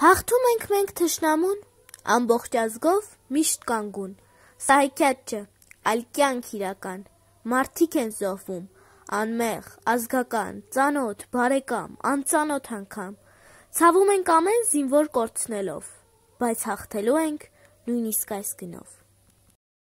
Հաղթում ենք մենք թշնամուն, ամբողջ ազգով միշտ կանգուն։ Սա հեքիաթ չէ, այլ կյանք իրական։ Մարդիկ են զոհվում, անմեղ, ազգական, ծանոթ, բարեկամ, անծանոթ անգամ։ Ցավում ենք ամեն զինվոր կորցնելով, բայց հաղթելու ենք նույնիսկ այս գնով։